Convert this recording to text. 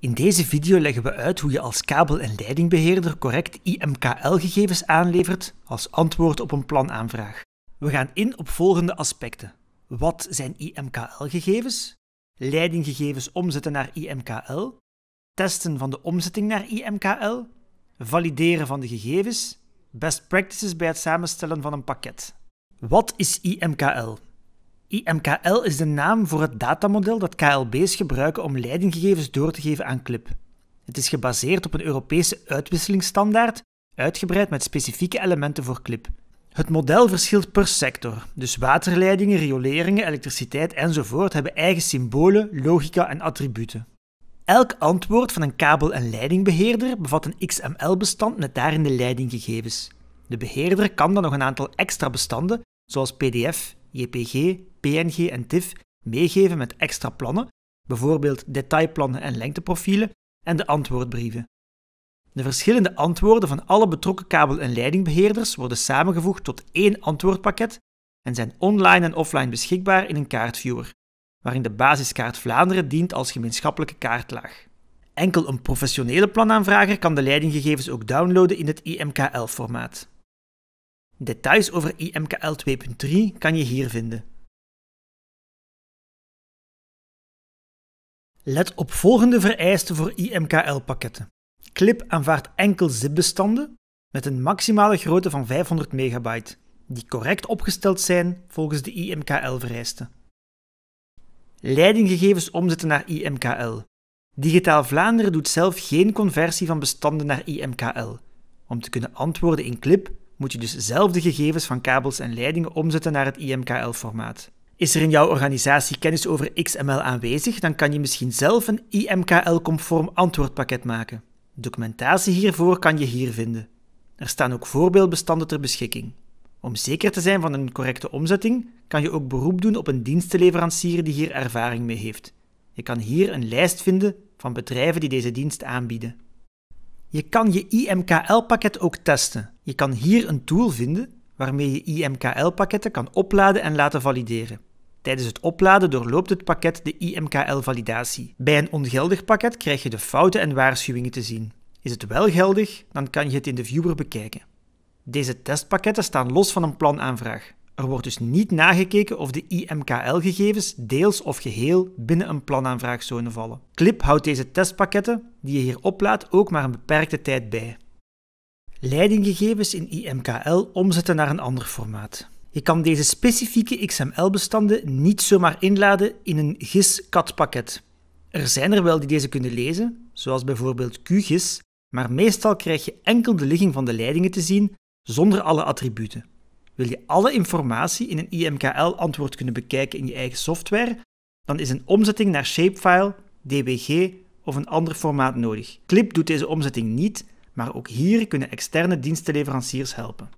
In deze video leggen we uit hoe je als kabel- en leidingbeheerder correct IMKL-gegevens aanlevert als antwoord op een planaanvraag. We gaan in op volgende aspecten. Wat zijn IMKL-gegevens? Leidinggegevens omzetten naar IMKL? Testen van de omzetting naar IMKL? Valideren van de gegevens? Best practices bij het samenstellen van een pakket. Wat is IMKL? IMKL is de naam voor het datamodel dat KLB's gebruiken om leidinggegevens door te geven aan Clip. Het is gebaseerd op een Europese uitwisselingsstandaard, uitgebreid met specifieke elementen voor Clip. Het model verschilt per sector, dus waterleidingen, rioleringen, elektriciteit enzovoort hebben eigen symbolen, logica en attributen. Elk antwoord van een kabel- en leidingbeheerder bevat een XML-bestand met daarin de leidinggegevens. De beheerder kan dan nog een aantal extra bestanden, zoals PDF, JPG, PNG en TIFF meegeven met extra plannen, bijvoorbeeld detailplannen en lengteprofielen, en de antwoordbrieven. De verschillende antwoorden van alle betrokken kabel- en leidingbeheerders worden samengevoegd tot één antwoordpakket en zijn online en offline beschikbaar in een kaartviewer, waarin de basiskaart Vlaanderen dient als gemeenschappelijke kaartlaag. Enkel een professionele planaanvrager kan de leidinggegevens ook downloaden in het IMKL-formaat. Details over IMKL 2.3 kan je hier vinden. Let op volgende vereisten voor IMKL-pakketten. Clip aanvaardt enkel zipbestanden met een maximale grootte van 500 MB, die correct opgesteld zijn volgens de IMKL-vereisten. Leidinggegevens omzetten naar IMKL. Digitaal Vlaanderen doet zelf geen conversie van bestanden naar IMKL. Om te kunnen antwoorden in Clip moet je dus zelf de gegevens van kabels en leidingen omzetten naar het IMKL-formaat. Is er in jouw organisatie kennis over XML aanwezig, dan kan je misschien zelf een IMKL-conform antwoordpakket maken. Documentatie hiervoor kan je hier vinden. Er staan ook voorbeeldbestanden ter beschikking. Om zeker te zijn van een correcte omzetting, kan je ook beroep doen op een dienstenleverancier die hier ervaring mee heeft. Je kan hier een lijst vinden van bedrijven die deze dienst aanbieden. Je kan je IMKL-pakket ook testen. Je kan hier een tool vinden waarmee je IMKL-pakketten kan opladen en laten valideren. Tijdens het opladen doorloopt het pakket de IMKL-validatie. Bij een ongeldig pakket krijg je de fouten en waarschuwingen te zien. Is het wel geldig, dan kan je het in de viewer bekijken. Deze testpakketten staan los van een planaanvraag. Er wordt dus niet nagekeken of de IMKL-gegevens deels of geheel binnen een planaanvraagzone vallen. Clip houdt deze testpakketten die je hier oplaadt ook maar een beperkte tijd bij leidinggegevens in IMKL omzetten naar een ander formaat. Je kan deze specifieke XML-bestanden niet zomaar inladen in een GIS-CAD-pakket. Er zijn er wel die deze kunnen lezen, zoals bijvoorbeeld QGIS, maar meestal krijg je enkel de ligging van de leidingen te zien zonder alle attributen. Wil je alle informatie in een IMKL-antwoord kunnen bekijken in je eigen software, dan is een omzetting naar shapefile, DBG of een ander formaat nodig. Clip doet deze omzetting niet maar ook hier kunnen externe dienstenleveranciers helpen.